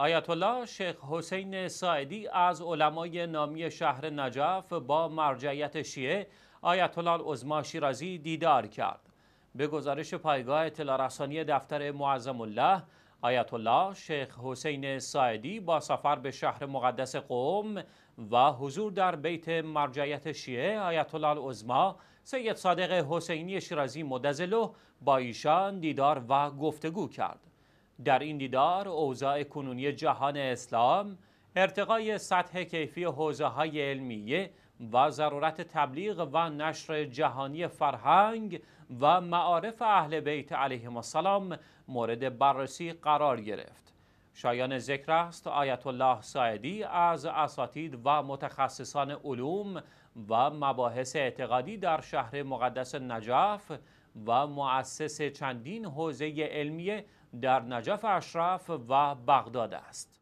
آیت الله شیخ حسین ساعدی از علمای نامی شهر نجف با مرجعیت شیعه آیت الله عظما شیرازی دیدار کرد. به گزارش پایگاه اطلاع رسانی دفتر معظم الله آیت الله شیخ حسین ساعدی با سفر به شهر مقدس قوم و حضور در بیت مرجعیت شیعه آیت الله عظما سید صادق حسینی شیرازی مدزلو با ایشان دیدار و گفتگو کرد. در این دیدار اوضاع کنونی جهان اسلام، ارتقای سطح کیفی حوزه های علمیه و ضرورت تبلیغ و نشر جهانی فرهنگ و معارف اهل بیت علیهم السلام مورد بررسی قرار گرفت. شایان ذکر است آیت الله ساعدی از اساتید و متخصصان علوم و مباحث اعتقادی در شهر مقدس نجف و مؤسس چندین حوزه علمیه در نجف اشرف و بغداد است.